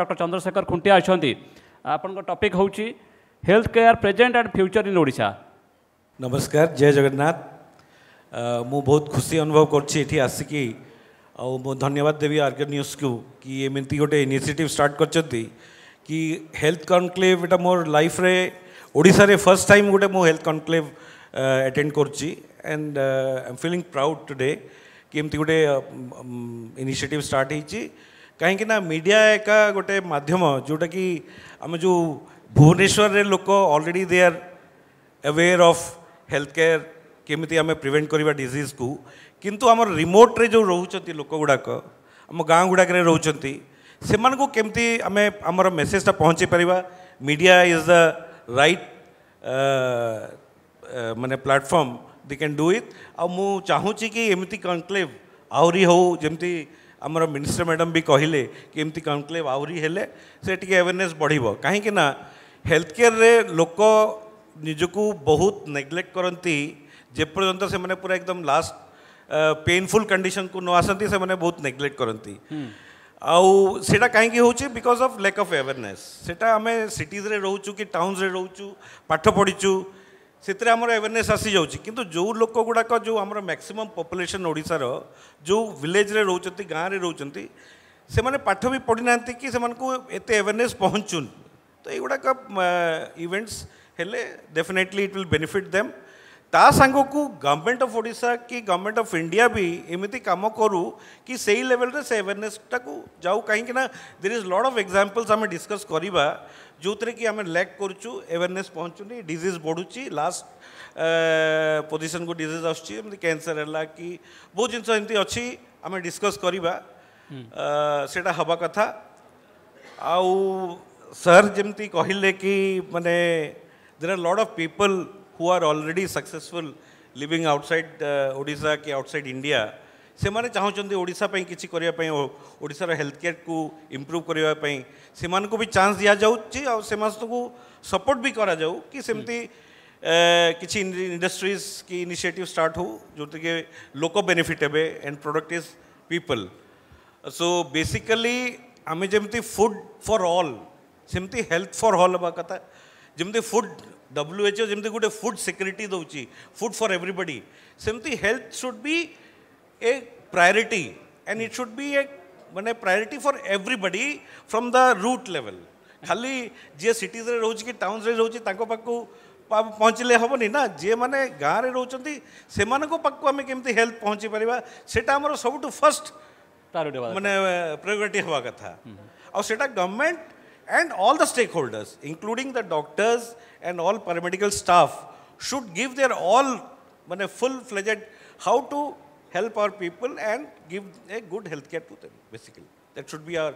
Doctor Chandrashekhar খুঁটিয়া অনেক আপনার topic হচ্ছে health care present and future in Odisha নমস্কার জয় জগন্নাথ মু বহুত খুশি অনুভব করছি এটি আসিকি ଆଉ ମୁଁ ଧନ୍ୟବାଦ ଦେବି ଆର୍କେ ନ୍ୟୁଜ୍କୁ କି ଏମିତି ଗୋଟେ ଇନିସିଏଟିଭ୍ ଷ୍ଟାର୍ଟ କରିଛନ୍ତି କି ହେଲ୍ଥ କନକ୍ଲେଭ୍ ଏଇଟା ମୋର ଲାଇଫ୍ରେ ଓଡ଼ିଶାରେ ଫର୍ଷ୍ଟ ଟାଇମ୍ ଗୋଟେ ମୁଁ ହେଲ୍ଥ କନକ୍ଲେଭ୍ ଆଟେଣ୍ଡ କରୁଛି and I am feeling proud today କି ଏମିତି ଗୋଟେ ଇନିସିଏଟିଭ୍ ଷ୍ଟାର୍ଟ ହେଇଛି कहीं मीडिया एक गोटे मध्यम जोटा कि आम जो भुवनेश्वर लोक already they are aware of health care केमी आम प्रिभेन्ट कर डिजिज को किंतु आम रिमोट्रे जो रोच्च लोक गुड़ाक आम गाँव गुड़ाक रोचान से मेमती आम आम मेसेजा पहुँचे पार media is the right main platform they can do it आ मुझे चाहूँगी कि एमती कनक्लेव आहरी हो जमती आम मिनिस्टर मैडम भी कहले कि कनक्लेव आहरी हेले से टी बढ़ कहीं हेल्थ केयर रे लोक निजक बहुत नेग्लेक्ट करती जेपर्यंत से पूरा एकदम लास्ट पेनफुल कंडीशन को न आसती से मैंने बहुत नेग्लेक्ट करती hmm. आई हूँ because of lack of awareness से आम सिटीज रोचु कि टाउन रोचु पाठ पढ़ी से एवेरने आसी जाऊँच कि जो लोक गुड़ाक जो आम मैक्सीम पपुलेसन ओडार जो भिलेज रोचार गाँव में रोचे पाठ भी पढ़ी ना कि आवेरने पहुँचुन तो युवाक इवेंट्स हेले definitely it will benefit them तांग को गवर्नमेंट ऑफ ओडिशा कि गवर्नमेंट ऑफ इंडिया भी एमती कम करूँ कि से ही लेवल से अवेयरनेसटा को जाऊ कहीं देर इज लड अफ एक्जामपल्स आम डिस्कस करवा जो थे कि आम लैक करुच्छ एवेरनेस पहुँचुनि डिजिज बढ़ुची लास्ट पोजिशन को डिजिज आस कैंसर है कि बहुत जिनस एमती अच्छी आम डिस्कस करवा से हवा कथा आ सर जमी कहले कि मैंने there are lot of people who are already successful living outside uh, Odisha outside India से माने चाहते ओडिसा पई किछि हेल्थ केयर को इंप्रूव करने को भी चांस दि जाउ छि आ को सपोर्ट भी करा जाउ कि इंडस्ट्रीज कि इनिशिएटिव स्टार्ट हो जो के लोक बेनिफिट हेबे and product is people so basically आम जेमती फुड फॉर ऑल सेमती हेल्थ फॉर ऑल बा कथा जेमती फूड डब्ल्यू एच ओ जमी गोटे फुड सिक्यूरीटी दूसरी फुड फर एवरीबडी सेमती health should be a priority and it should be a main priority for everybody from the root level खाली जी सिटीज रोच कि टाउन रोचे पहुँचले हेनी ना जे मैंने गाँव में रोचा से मैं कमी हेल्प पहुँची पारा से सब फर्स्ट मैंने प्रायोरीटी हवा कथा आटा हम्म। Government and all the stakeholders, including the doctors and all paramedical staff, should give their all, when a full-fledged, how to help our people and give a good healthcare to them, basically. That should be our...